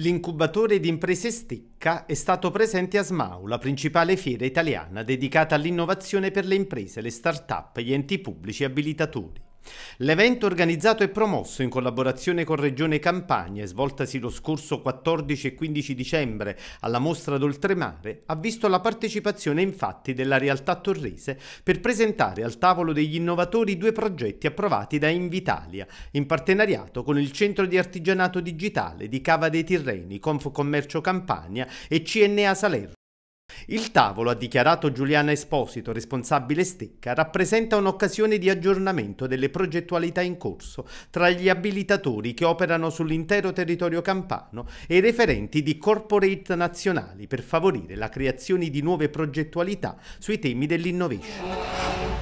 L'incubatore di imprese Sticca è stato presente a SMAU, la principale fiera italiana dedicata all'innovazione per le imprese, le start-up, gli enti pubblici e abilitatori. L'evento organizzato e promosso in collaborazione con Regione Campania, e svoltasi lo scorso 14 e 15 dicembre alla Mostra d'Oltremare, ha visto la partecipazione infatti della realtà torrese per presentare al tavolo degli innovatori due progetti approvati da Invitalia, in partenariato con il Centro di Artigianato Digitale di Cava dei Tirreni, Confcommercio Campania e CNA Salerno il tavolo, ha dichiarato Giuliana Esposito, responsabile stecca, rappresenta un'occasione di aggiornamento delle progettualità in corso tra gli abilitatori che operano sull'intero territorio campano e i referenti di corporate nazionali per favorire la creazione di nuove progettualità sui temi dell'innovation.